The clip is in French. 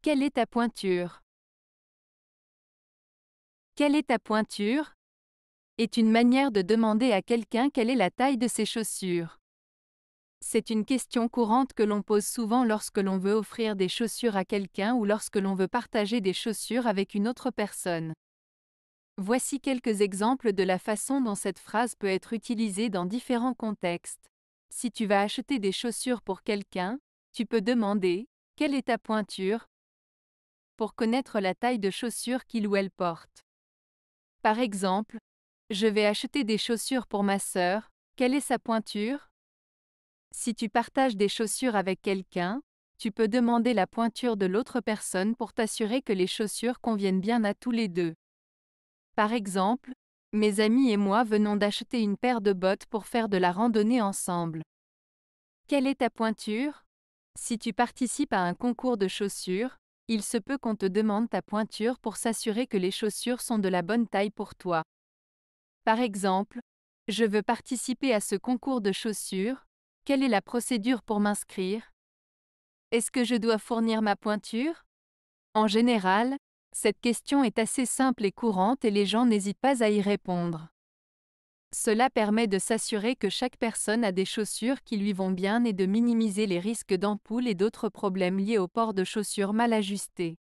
Quelle est ta pointure Quelle est ta pointure est une manière de demander à quelqu'un quelle est la taille de ses chaussures. C'est une question courante que l'on pose souvent lorsque l'on veut offrir des chaussures à quelqu'un ou lorsque l'on veut partager des chaussures avec une autre personne. Voici quelques exemples de la façon dont cette phrase peut être utilisée dans différents contextes. Si tu vas acheter des chaussures pour quelqu'un, tu peux demander ⁇ Quelle est ta pointure ?⁇ pour connaître la taille de chaussures qu'il ou elle porte. Par exemple, je vais acheter des chaussures pour ma sœur, quelle est sa pointure Si tu partages des chaussures avec quelqu'un, tu peux demander la pointure de l'autre personne pour t'assurer que les chaussures conviennent bien à tous les deux. Par exemple, mes amis et moi venons d'acheter une paire de bottes pour faire de la randonnée ensemble. Quelle est ta pointure Si tu participes à un concours de chaussures, il se peut qu'on te demande ta pointure pour s'assurer que les chaussures sont de la bonne taille pour toi. Par exemple, je veux participer à ce concours de chaussures, quelle est la procédure pour m'inscrire Est-ce que je dois fournir ma pointure En général, cette question est assez simple et courante et les gens n'hésitent pas à y répondre. Cela permet de s'assurer que chaque personne a des chaussures qui lui vont bien et de minimiser les risques d'ampoules et d'autres problèmes liés au port de chaussures mal ajustées.